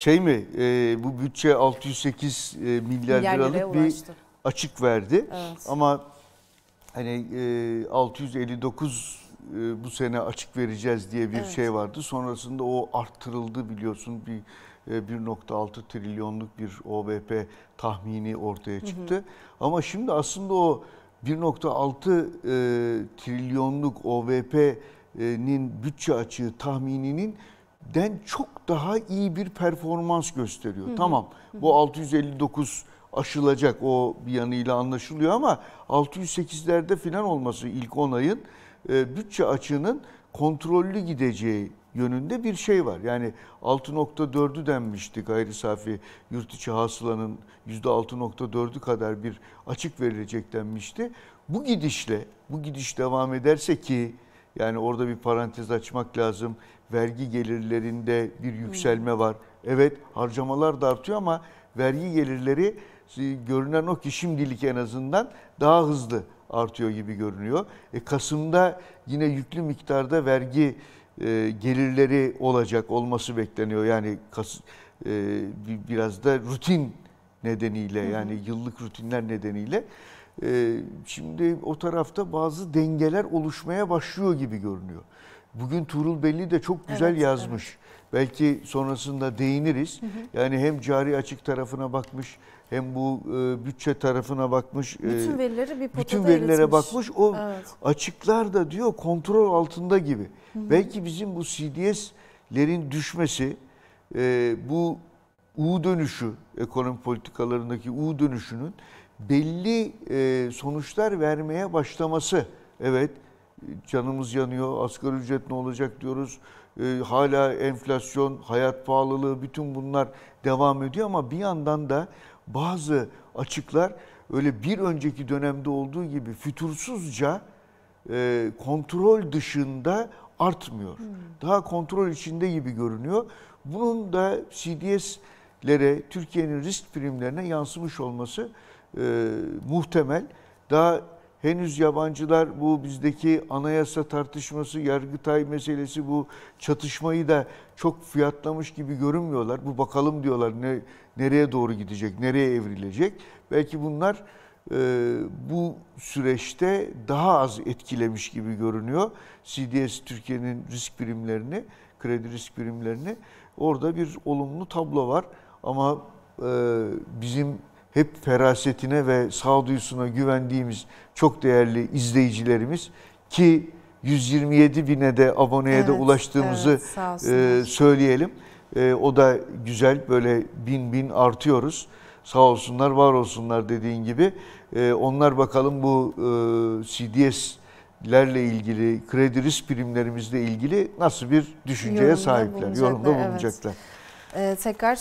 şey mi e, bu bütçe 608 e, milyar, milyar liralık bir açık verdi. Evet. Ama hani e, 659 e, bu sene açık vereceğiz diye bir evet. şey vardı. Sonrasında o arttırıldı biliyorsun bir 1.6 e, trilyonluk bir OBP tahmini ortaya çıktı. Hı hı. Ama şimdi aslında o 1.6 e, trilyonluk OBP'nin bütçe açığı tahmininin den çok daha iyi bir performans gösteriyor. Hı hı. Tamam bu 659 aşılacak o bir yanıyla anlaşılıyor ama 608'lerde filan olması ilk 10 ayın e, bütçe açının kontrollü gideceği yönünde bir şey var. Yani 6.4'ü denmişti gayri safi yurt içi hasılanın %6.4'ü kadar bir açık verilecek denmişti. Bu gidişle, bu gidiş devam ederse ki yani orada bir parantez açmak lazım. Vergi gelirlerinde bir yükselme var. Evet harcamalar da artıyor ama vergi gelirleri e, görünen o ki şimdilik en azından daha hızlı artıyor gibi görünüyor. E, Kasım'da yine yüklü miktarda vergi e, gelirleri olacak olması bekleniyor. Yani kas, e, biraz da rutin nedeniyle yani yıllık rutinler nedeniyle e, şimdi o tarafta bazı dengeler oluşmaya başlıyor gibi görünüyor. Bugün Tuğrul Belli de çok güzel evet, yazmış. Evet. Belki sonrasında değiniriz. Hı hı. Yani hem cari açık tarafına bakmış, hem bu e, bütçe tarafına bakmış. E, bütün verileri bir Bütün verilere eritmiş. bakmış. O evet. açıklar da diyor kontrol altında gibi. Hı hı. Belki bizim bu CDS'lerin düşmesi, e, bu U dönüşü, ekonomi politikalarındaki U dönüşünün belli e, sonuçlar vermeye başlaması. Evet, canımız yanıyor, asgari ücret ne olacak diyoruz. E, hala enflasyon, hayat pahalılığı bütün bunlar devam ediyor ama bir yandan da bazı açıklar öyle bir önceki dönemde olduğu gibi fütursuzca e, kontrol dışında artmıyor. Hmm. Daha kontrol içinde gibi görünüyor. Bunun da CDS lere, Türkiye'nin risk primlerine yansımış olması e, muhtemel. Daha henüz yabancılar bu bizdeki anayasa tartışması, yargıtay meselesi bu çatışmayı da çok fiyatlamış gibi görünmüyorlar. Bu bakalım diyorlar ne, nereye doğru gidecek, nereye evrilecek. Belki bunlar e, bu süreçte daha az etkilemiş gibi görünüyor. CDS Türkiye'nin risk primlerini, kredi risk primlerini. Orada bir olumlu tablo var. Ama e, bizim hep ferasetine ve sağduyusuna güvendiğimiz çok değerli izleyicilerimiz ki 127 bine de aboneye evet, de ulaştığımızı evet, e, söyleyelim. E, o da güzel böyle bin bin artıyoruz. Sağ olsunlar var olsunlar dediğin gibi. E, onlar bakalım bu e, lerle ilgili kredi risk primlerimizle ilgili nasıl bir düşünceye yorumda sahipler, bulunacaklar, yorumda bulunacaklar. Evet. Ee, tekrar